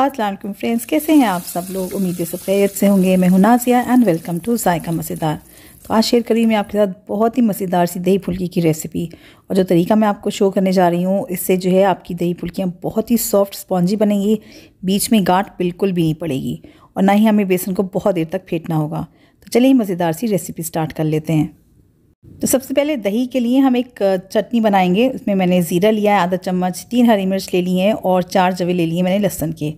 Aslam friends कैसे हैं आप सब लोग उम्मीद से खैरियत से होंगे मैं हूं Nazia and welcome to Zaika Mazedar तो आज शेयर करी मैं आपके साथ बहुत ही मज़ेदार सी दही फुल्की की रेसिपी और जो तरीका मैं आपको शो करने जा रही हूँ इससे जो है आपकी दही फुल्कियाँ बहुत ही सॉफ्ट स्पॉन्जी बनेंगी बीच में गांठ बिल्कुल भी नहीं पड़ेगी और ना ही हमें बेसन को बहुत देर तक फेंटना होगा तो चलिए मज़ेदार सी रेसिपी स्टार्ट कर लेते हैं तो सबसे पहले दही के लिए हम एक चटनी बनाएंगे उसमें मैंने ज़ीरा लिया है आधा चम्मच तीन हरी मिर्च ले ली है और चार जवे ले लिए मैंने लहसन के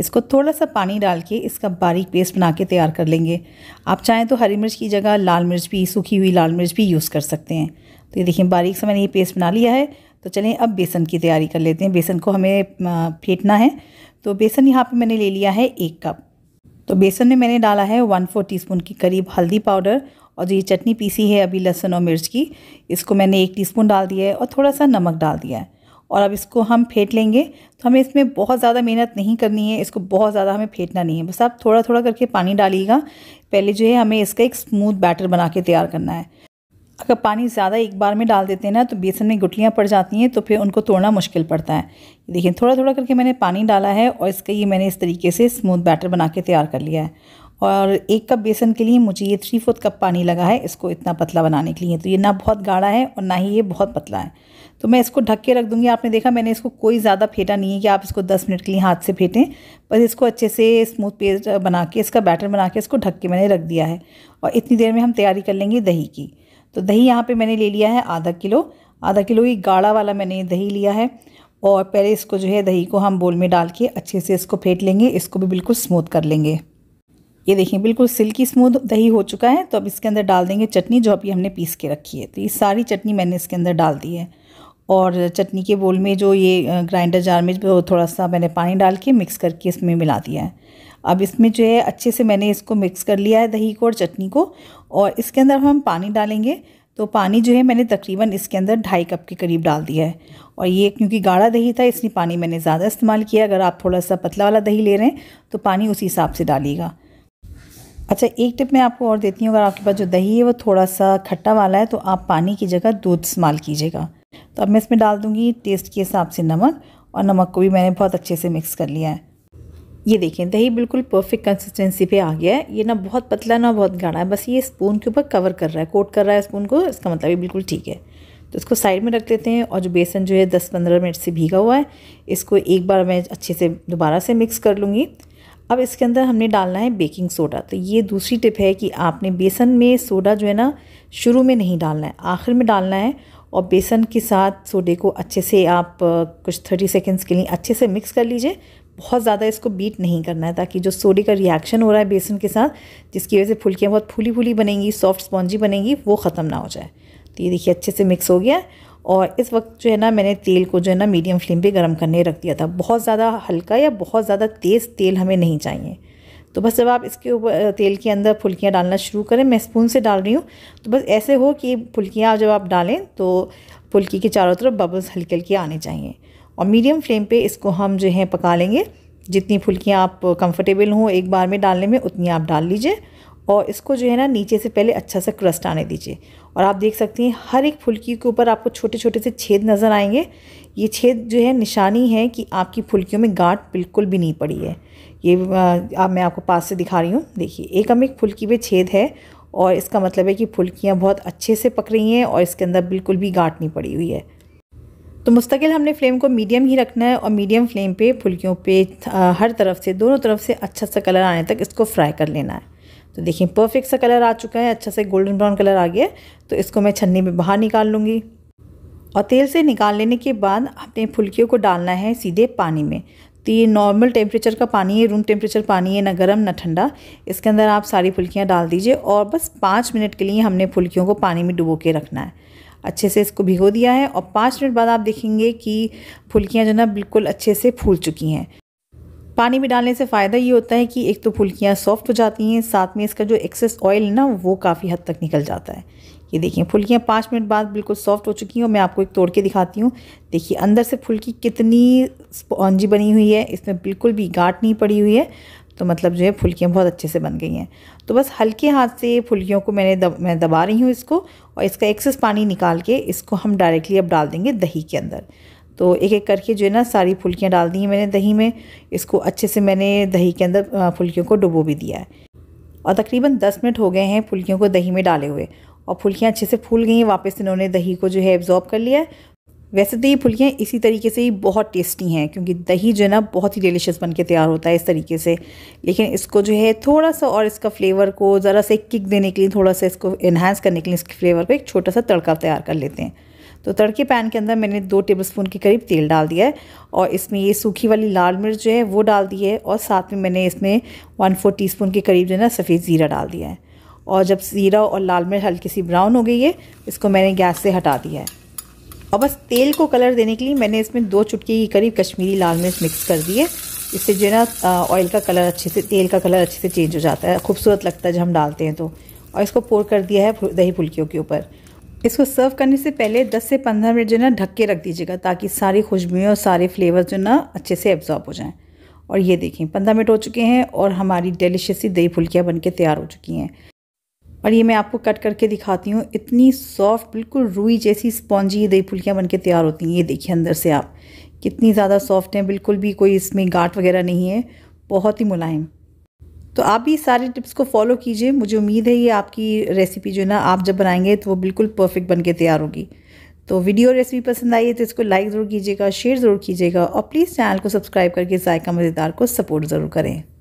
इसको थोड़ा सा पानी डाल के इसका बारीक पेस्ट बना के तैयार कर लेंगे आप चाहें तो हरी मिर्च की जगह लाल मिर्च भी सूखी हुई लाल मिर्च भी यूज़ कर सकते हैं तो ये देखिए बारीक से मैंने ये पेस्ट बना लिया है तो चलें अब बेसन की तैयारी कर लेते हैं बेसन को हमें फेंटना है तो बेसन यहाँ पर मैंने ले लिया है एक कप तो बेसन में मैंने डाला है वन फोर टी के करीब हल्दी पाउडर और जो ये चटनी पीसी है अभी लहसुन और मिर्च की इसको मैंने एक टीस्पून डाल दिया है और थोड़ा सा नमक डाल दिया है और अब इसको हम फेंट लेंगे तो हमें इसमें बहुत ज़्यादा मेहनत नहीं करनी है इसको बहुत ज़्यादा हमें फेंटना नहीं है बस आप थोड़ा थोड़ा करके पानी डालिएगा पहले जो है हमें इसका एक स्मूथ बैटर बना के तैयार करना है अगर पानी ज़्यादा एक बार में डाल देते हैं ना तो बेसन में गुटलियाँ पड़ जाती हैं तो फिर उनको तोड़ना मुश्किल पड़ता है देखिए थोड़ा थोड़ा करके मैंने पानी डाला है और इसका ये मैंने इस तरीके से स्मूथ बैटर बना के तैयार कर लिया है और एक कप बेसन के लिए मुझे ये थ्री फोर्थ कप पानी लगा है इसको इतना पतला बनाने के लिए तो ये ना बहुत गाढ़ा है और ना ही ये बहुत पतला है तो मैं इसको ढक के रख दूँगी आपने देखा मैंने इसको कोई ज़्यादा फेंटा नहीं है कि आप इसको दस मिनट के लिए हाथ से फेंटें बस इसको अच्छे से स्मूथ पेस्ट बना के इसका बैटर बना के इसको ढक के मैंने रख दिया है और इतनी देर में हम तैयारी कर लेंगे दही की तो दही यहाँ पर मैंने ले लिया है आधा किलो आधा किलो ही गाढ़ा वाला मैंने दही लिया है और पहले इसको जो है दही को हम बोल में डाल के अच्छे से इसको फेंट लेंगे इसको भी बिल्कुल स्मूथ कर लेंगे ये देखिए बिल्कुल सिल्की स्मूथ दही हो चुका है तो अब इसके अंदर डाल देंगे चटनी जो अभी हमने पीस के रखी है तो ये सारी चटनी मैंने इसके अंदर डाल दी है और चटनी के बोल में जो ये ग्राइंडर जार में जो थोड़ा सा मैंने पानी डाल के मिक्स करके इसमें मिला दिया है अब इसमें जो है अच्छे से मैंने इसको मिक्स कर लिया है दही को और चटनी को और इसके अंदर हम पानी डालेंगे तो पानी जो है मैंने तकरीबन इसके अंदर ढाई कप के करीब डाल दिया है और ये क्योंकि गाढ़ा दही था इसलिए पानी मैंने ज़्यादा इस्तेमाल किया अगर आप थोड़ा सा पतला वाला दही ले रहे हैं तो पानी उसी हिसाब से डालिएगा अच्छा एक टिप मैं आपको और देती हूँ अगर आपके पास जो दही है वो थोड़ा सा खट्टा वाला है तो आप पानी की जगह दूध इस्तेमाल कीजिएगा तो अब मैं इसमें डाल दूँगी टेस्ट के हिसाब से नमक और नमक को भी मैंने बहुत अच्छे से मिक्स कर लिया है ये देखें दही बिल्कुल परफेक्ट कंसिस्टेंसी पे आ गया है ये ना बहुत पतला ना बहुत गाढ़ा है बस ये स्पून के ऊपर कवर कर रहा है कोट कर रहा है स्पून को इसका मतलब ये बिल्कुल ठीक है तो इसको साइड में रख लेते हैं और जो बेसन जो है दस पंद्रह मिनट से भीगा हुआ है इसको एक बार मैं अच्छे से दोबारा से मिक्स कर लूँगी अब इसके अंदर हमने डालना है बेकिंग सोडा तो ये दूसरी टिप है कि आपने बेसन में सोडा जो है ना शुरू में नहीं डालना है आखिर में डालना है और बेसन के साथ सोडे को अच्छे से आप कुछ थर्टी सेकेंड्स के लिए अच्छे से मिक्स कर लीजिए बहुत ज़्यादा इसको बीट नहीं करना है ताकि जो सोडे का रिएक्शन हो रहा है बेसन के साथ जिसकी वजह से फुलकियाँ बहुत फूली फूली बनेंगी सॉफ्ट स्पॉन्जी बनेंगी वो ख़त्म ना हो जाए तो ये देखिए अच्छे से मिक्स हो गया और इस वक्त जो है ना मैंने तेल को जो है ना मीडियम फ्लेम पे गरम करने रख दिया था बहुत ज़्यादा हल्का या बहुत ज़्यादा तेज़ तेल हमें नहीं चाहिए तो बस जब आप इसके ऊपर तेल के अंदर फुल्कियाँ डालना शुरू करें मैं स्पून से डाल रही हूँ तो बस ऐसे हो कि फुल्कियाँ जब आप डालें तो फुल्की के चारों तरफ बबल्स हल्के हल्के आने चाहिए और मीडियम फ्लेम पर इसको हम जो है पका लेंगे जितनी फुल्कियाँ आप कंफर्टेबल हों एक बार में डालने में उतनी आप डाल लीजिए और इसको जो है ना नीचे से पहले अच्छा सा क्रस्ट आने दीजिए और आप देख सकती हैं हर एक फुल्की के ऊपर आपको छोटे छोटे से छेद नज़र आएंगे ये छेद जो है निशानी है कि आपकी फुल्कियों में गांठ बिल्कुल भी नहीं पड़ी है ये अब मैं आपको पास से दिखा रही हूँ देखिए एक हम एक फुल्की में छेद है और इसका मतलब है कि फुल्कियाँ बहुत अच्छे से पक रही हैं और इसके अंदर बिल्कुल भी गांठ नहीं पड़ी हुई है तो मुस्तकिल हमने फ्लेम को मीडियम ही रखना है और मीडियम फ्लेम पे फुल्कियों पे हर तरफ से दोनों तरफ से अच्छा सा कलर आने तक इसको फ्राई कर लेना है तो देखिए परफेक्ट सा कलर आ चुका है अच्छा से गोल्डन ब्राउन कलर आ गया तो इसको मैं छन्नी में बाहर निकाल लूँगी और तेल से निकाल लेने के बाद अपने फुलकियों को डालना है सीधे पानी में तो ये नॉर्मल टेम्परेचर का पानी है रूम टेम्परेचर पानी है ना गर्म ना ठंडा इसके अंदर आप सारी फुलकियाँ डाल दीजिए और बस पाँच मिनट के लिए हमने फुलकियों को पानी में डुबो के रखना है अच्छे से इसको भिगो दिया है और पाँच मिनट बाद आप देखेंगे कि फुलकियाँ जो ना बिल्कुल अच्छे से फूल चुकी हैं पानी में डालने से फ़ायदा ये होता है कि एक तो फुलकियाँ सॉफ्ट हो जाती हैं साथ में इसका जो एक्सेस ऑयल है ना वो काफ़ी हद तक निकल जाता है ये देखिए फुल्कियाँ पाँच मिनट बाद बिल्कुल सॉफ्ट हो चुकी हैं और मैं आपको एक तोड़ के दिखाती हूँ देखिए अंदर से फुल्की कितनी स्पॉन्जी बनी हुई है इसमें बिल्कुल भी गाँट नहीं पड़ी हुई है तो मतलब जो है फुलकियाँ बहुत अच्छे से बन गई हैं तो बस हल्के हाथ से फुल्कियों को मैंने दब, मैं दबा रही हूँ इसको और इसका एक्सेस पानी निकाल के इसको हम डायरेक्टली अब डाल देंगे दही के अंदर तो एक एक करके जो है ना सारी फुल्कियाँ डाल दी हैं मैंने दही में इसको अच्छे से मैंने दही के अंदर फुल्कियों को डुबो भी दिया है और तकरीबन दस मिनट हो गए हैं फुल्कियों को दही में डाले हुए और फुल्कियाँ अच्छे से फूल गई हैं वापस इन्होंने दही को जो है एब्जॉर्ब कर लिया है वैसे तो ये फुल्कियाँ इसी तरीके से ही बहुत टेस्टी हैं क्योंकि दही जो है ना बहुत ही डिलिशियस बन के तैयार होता है इस तरीके से लेकिन इसको जो है थोड़ा सा और इसका फ्लेवर को ज़रा से किक देने के लिए थोड़ा सा इसको इन्हांस करने के लिए इसके फ्लेवर को एक छोटा सा तड़का तैयार कर लेते हैं तो तड़के पैन के अंदर मैंने दो टेबलस्पून के करीब तेल डाल दिया है और इसमें ये सूखी वाली लाल मिर्च जो है वो डाल दी है और साथ में मैंने इसमें वन फोर टी के करीब जो है ना सफ़ेद ज़ीरा डाल दिया है और जब ज़ीरा और लाल मिर्च हल्की सी ब्राउन हो गई है इसको मैंने गैस से हटा दिया है और बस तेल को कलर देने के लिए मैंने इसमें दो चुटकी के करीब कश्मीरी लाल मिर्च मिक्स कर दी है इससे जो है ना ऑयल का कलर अच्छे से तेल का कलर अच्छे से चेंज हो जाता है खूबसूरत लगता है जब हम डालते हैं तो और इसको पोर कर दिया है दही फुल्कियों के ऊपर इसको सर्व करने से पहले 10 से 15 मिनट जो ना ढक के रख दीजिएगा ताकि सारी खुशबुएँ और सारे फ्लेवर जो ना अच्छे से एब्जॉर्ब हो जाएं और ये देखें पंद्रह मिनट हो चुके हैं और हमारी डेलीशियसी सी दही फुल्कियाँ बन के तैयार हो चुकी हैं और ये मैं आपको कट करके दिखाती हूँ इतनी सॉफ्ट बिल्कुल रुई जैसी स्पॉन्जी ये दही फुल्कियाँ बन के तैयार होती हैं ये देखिए अंदर से आप कितनी ज़्यादा सॉफ्ट हैं बिल्कुल भी कोई इसमें गांठ वगैरह नहीं है बहुत ही मुलायम तो आप भी सारे टिप्स को फॉलो कीजिए मुझे उम्मीद है ये आपकी रेसिपी जो है ना आप जब बनाएंगे तो वो बिल्कुल परफेक्ट बन के तैयार होगी तो वीडियो रेसिपी पसंद आई है तो इसको लाइक ज़रूर कीजिएगा शेयर ज़रूर कीजिएगा और प्लीज़ चैनल को सब्सक्राइब करके जायका मज़ेदार को सपोर्ट ज़रूर करें